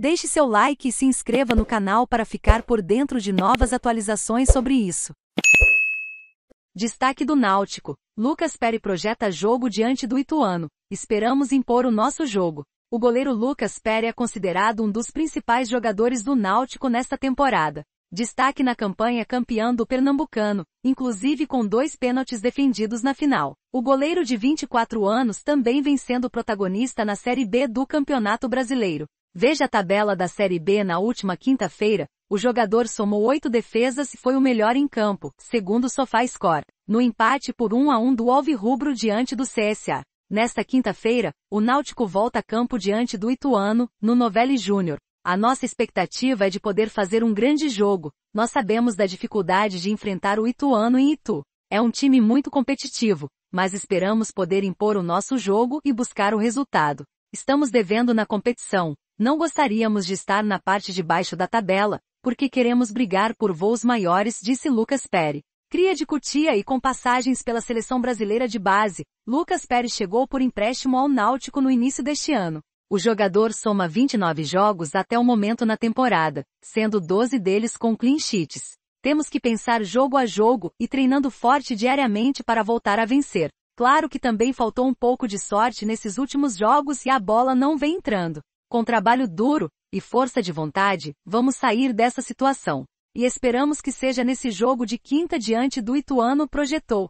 Deixe seu like e se inscreva no canal para ficar por dentro de novas atualizações sobre isso. Destaque do Náutico. Lucas Pere projeta jogo diante do Ituano. Esperamos impor o nosso jogo. O goleiro Lucas Pere é considerado um dos principais jogadores do Náutico nesta temporada. Destaque na campanha campeão do Pernambucano, inclusive com dois pênaltis defendidos na final. O goleiro de 24 anos também vem sendo protagonista na Série B do Campeonato Brasileiro. Veja a tabela da Série B na última quinta-feira, o jogador somou oito defesas e foi o melhor em campo, segundo o SofaScore, no empate por 1 a 1 do Alvirrubro diante do CSA. Nesta quinta-feira, o Náutico volta a campo diante do Ituano, no Novelli Júnior. A nossa expectativa é de poder fazer um grande jogo. Nós sabemos da dificuldade de enfrentar o Ituano em Itu. É um time muito competitivo, mas esperamos poder impor o nosso jogo e buscar o resultado. Estamos devendo na competição. Não gostaríamos de estar na parte de baixo da tabela, porque queremos brigar por voos maiores, disse Lucas Perry. Cria de Cutia e com passagens pela seleção brasileira de base, Lucas Perry chegou por empréstimo ao Náutico no início deste ano. O jogador soma 29 jogos até o momento na temporada, sendo 12 deles com clean sheets. Temos que pensar jogo a jogo e treinando forte diariamente para voltar a vencer. Claro que também faltou um pouco de sorte nesses últimos jogos e a bola não vem entrando. Com trabalho duro e força de vontade, vamos sair dessa situação. E esperamos que seja nesse jogo de quinta diante do Ituano projetou.